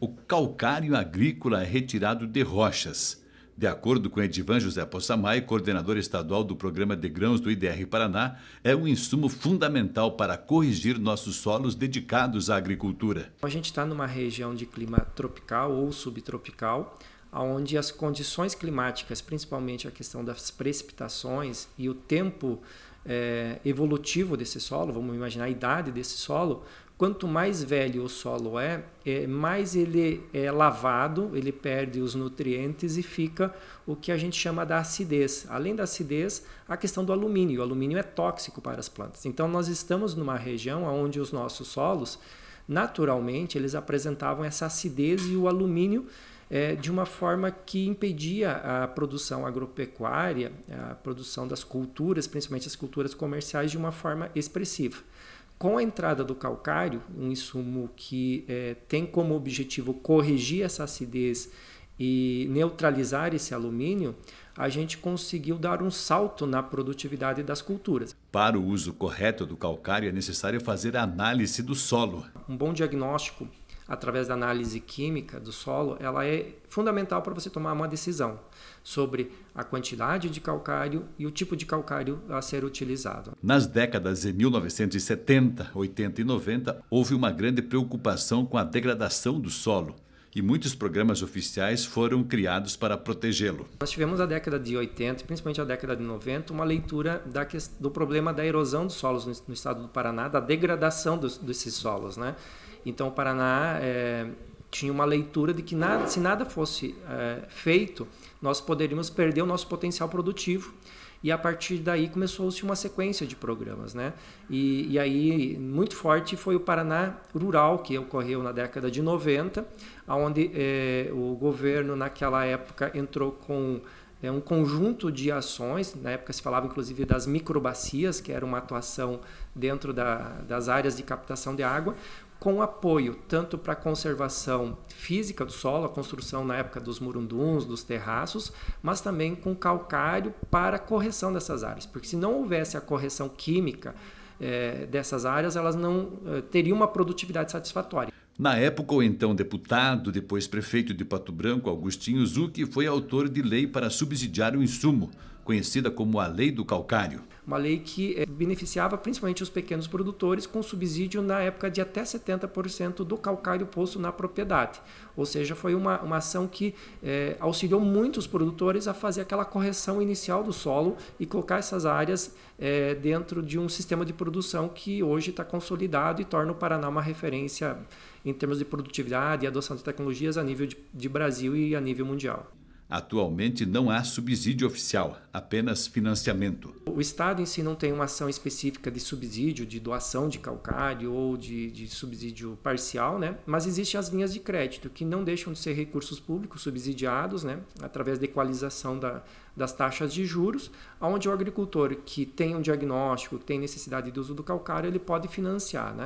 o calcário agrícola é retirado de rochas. De acordo com Edivan José Possamay, coordenador estadual do Programa de Grãos do IDR Paraná, é um insumo fundamental para corrigir nossos solos dedicados à agricultura. A gente está numa região de clima tropical ou subtropical, onde as condições climáticas, principalmente a questão das precipitações e o tempo é, evolutivo desse solo, vamos imaginar a idade desse solo, quanto mais velho o solo é, é, mais ele é lavado, ele perde os nutrientes e fica o que a gente chama da acidez. Além da acidez, a questão do alumínio. O alumínio é tóxico para as plantas. Então, nós estamos numa região onde os nossos solos, naturalmente, eles apresentavam essa acidez e o alumínio é, de uma forma que impedia a produção agropecuária, a produção das culturas, principalmente as culturas comerciais, de uma forma expressiva. Com a entrada do calcário, um insumo que é, tem como objetivo corrigir essa acidez e neutralizar esse alumínio, a gente conseguiu dar um salto na produtividade das culturas. Para o uso correto do calcário, é necessário fazer a análise do solo. Um bom diagnóstico através da análise química do solo, ela é fundamental para você tomar uma decisão sobre a quantidade de calcário e o tipo de calcário a ser utilizado. Nas décadas de 1970, 80 e 90, houve uma grande preocupação com a degradação do solo e muitos programas oficiais foram criados para protegê-lo. Nós tivemos a década de 80, principalmente a década de 90, uma leitura da, do problema da erosão dos solos no, no estado do Paraná, da degradação dos, desses solos. Né? Então, o Paraná é, tinha uma leitura de que nada, se nada fosse é, feito, nós poderíamos perder o nosso potencial produtivo. E a partir daí começou-se uma sequência de programas, né? E, e, aí, muito forte foi o Paraná Rural, que ocorreu na década de 90, onde é, o governo, naquela época, entrou com é, um conjunto de ações. Na época se falava, inclusive, das microbacias, que era uma atuação dentro da, das áreas de captação de água, com apoio tanto para a conservação física do solo, a construção na época dos murunduns, dos terraços, mas também com calcário para a correção dessas áreas, porque se não houvesse a correção química eh, dessas áreas, elas não eh, teriam uma produtividade satisfatória. Na época, o então deputado, depois prefeito de Pato Branco, Agostinho Zucchi, foi autor de lei para subsidiar o insumo, conhecida como a Lei do Calcário. Uma lei que eh, beneficiava principalmente os pequenos produtores com subsídio na época de até 70% do calcário posto na propriedade. Ou seja, foi uma, uma ação que é, auxiliou muitos produtores a fazer aquela correção inicial do solo e colocar essas áreas é, dentro de um sistema de produção que hoje está consolidado e torna o Paraná uma referência em termos de produtividade e adoção de tecnologias a nível de, de Brasil e a nível mundial. Atualmente não há subsídio oficial, apenas financiamento. O Estado em si não tem uma ação específica de subsídio, de doação de calcário ou de, de subsídio parcial, né? mas existem as linhas de crédito, que não deixam de ser recursos públicos subsidiados, né? através da equalização da, das taxas de juros, onde o agricultor que tem um diagnóstico, que tem necessidade de uso do calcário, ele pode financiar. Né?